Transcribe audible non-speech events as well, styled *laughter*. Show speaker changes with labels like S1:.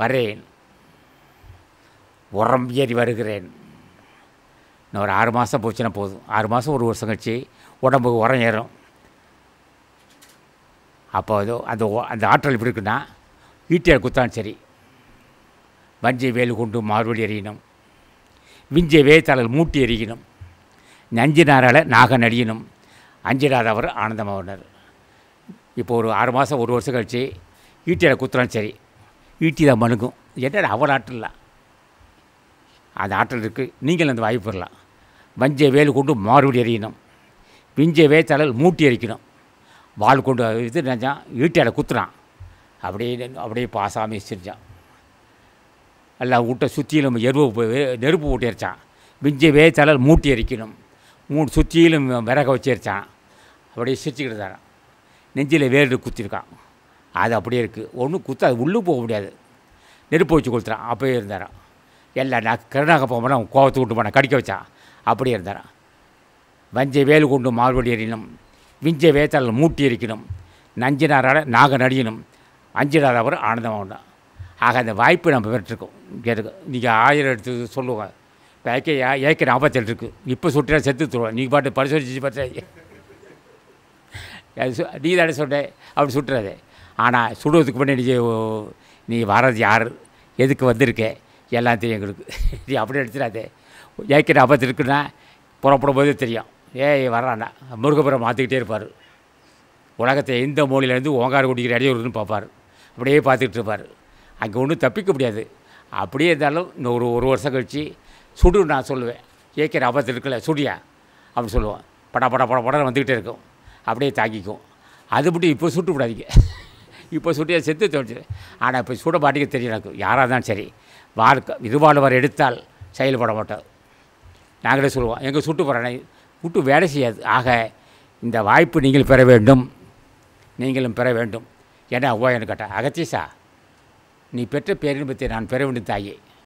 S1: வரேன் உரம் ஏறி வருகிறேன் இன்னும் ஒரு ஆறு மாதம் போச்சுன்னா போதும் ஆறு மாதம் ஒரு வருஷம் கழிச்சு உடம்புக்கு உரம் ஏறும் அப்போ அது அந்த அந்த ஆற்றல் இப்படி இருக்குன்னா ஈட்டியார் குத்தான் சரி வஞ்சை வேலு கொண்டு மார்வழி எறியணும் விஞ்சை வேத்தாளர்கள் மூட்டி எறியணும் நஞ்சினாரால் நாகன் அடியணும் அஞ்சிடாதவர் ஆனந்தமாவினர் இப்போ ஒரு ஆறு மாதம் ஒரு வருஷம் கழித்து ஈட்டியார் குத்துறான் சரி ஈட்டி தான் மணுக்கும் என்னடா அவர் ஆற்றல அது ஆற்றல் இருக்குது நீங்கள் அந்த வாய்ப்பு பெறலாம் வஞ்சை வேல் கொண்டு மாறுபடி எறியணும் விஞ்சை வேத்தாளர் மூட்டி எரிக்கணும் வால் கொண்டு இது நினச்சான் ஈட்டியால் குத்துறான் அப்படியே அப்படியே பாசாமி சிரிச்சான் எல்லாம் வீட்டை சுற்றியிலும் எருவு நெருப்பு போட்டு எரிச்சான் விஞ்சை வேத்தாளர் மூட்டி எரிக்கணும் மூணு சுற்றியிலும் விறக வச்சு எரிச்சான் அப்படியே சிரிச்சுக்கிட்டு தரான் நெஞ்சில் வேறு குத்திருக்கான் அது அப்படியே இருக்குது ஒன்றும் குத்து அது உள்ளே போக முடியாது நெருப்பு வச்சு கொடுத்துறான் அப்படியே இருந்தாராம் எல்லாம் நான் கருணாக போகும்போது அவன் கோபத்தை கொண்டு போனான் கடிக்க வச்சான் அப்படியே இருந்தாராம் வஞ்சை வேல் கொண்டு மார்படி எறியணும் விஞ்ச வேத்தால் மூட்டி எரிக்கணும் நஞ்சினாரால் நாக நடியணும் அஞ்சினார் அவர் ஆனந்தமாகணும் ஆக அந்த வாய்ப்பு நம்ம பெற்றிருக்கோம் கேட்டுக்கோ நீங்கள் ஆயிரம் எடுத்து சொல்லுவோம் இப்போ ஏக்கே ஏக்கே இருக்குது இப்போ சுட்டினா செத்து தருவோம் நீங்கள் பாட்டு பரிசோதிச்சு பார்த்தா நீ தானே சொன்னேன் அப்படி சுட்டுறாதே ஆனால் சுடுவதுக்கு முன்னாடி நீ வர்றது யார் எதுக்கு வந்திருக்க எல்லாம் தெரியும் எங்களுக்கு *laughs* நீ அப்படி எடுத்துடாதே ஏற்கனவே ஆபத்து இருக்குன்னா புறப்படும் போதே தெரியும் ஏய் வர்றாண்ணா முருகபுரம் மாற்றிக்கிட்டே இருப்பார் உலகத்தை எந்த மூலையிலேருந்து ஓங்கார் குடிக்கிற அடி வருதுன்னு பார்ப்பார் அப்படியே பார்த்துக்கிட்டு இருப்பார் அங்கே ஒன்றும் தப்பிக்க முடியாது அப்படியே இருந்தாலும் இன்னும் ஒரு ஒரு வருஷம் கழித்து சுடு நான் சொல்லுவேன் ஏக்கிற ஆபத்து இருக்கல சுடியா அப்படின்னு சொல்லுவோம் படா படா பட படம் வந்துக்கிட்டே இருக்கும் அப்படியே தாக்கிக்கும் அது மட்டும் இப்போ சுட்டு விடாதீங்க *laughs* இப்போ சுட்டியை செத்து தோணுச்சு ஆனால் இப்போ சுட பாட்டிக்கு தெரியும் எனக்கு யாராக தான் சரி வாழ்க்கை இருவாழ்வார் எடுத்தால் செயல்பட மாட்டோம் நாங்களே சொல்லுவோம் எங்கள் சுட்டு போகிறேன் விட்டு வேலை செய்யாது ஆக இந்த வாய்ப்பு நீங்கள் பெற வேண்டும் நீங்களும் பெற வேண்டும் என்ன ஓ எனக்கு கேட்டால் அகத்தீஷா நீ பெற்ற பேரின்பத்தை நான் பெற வேண்டும் தாயே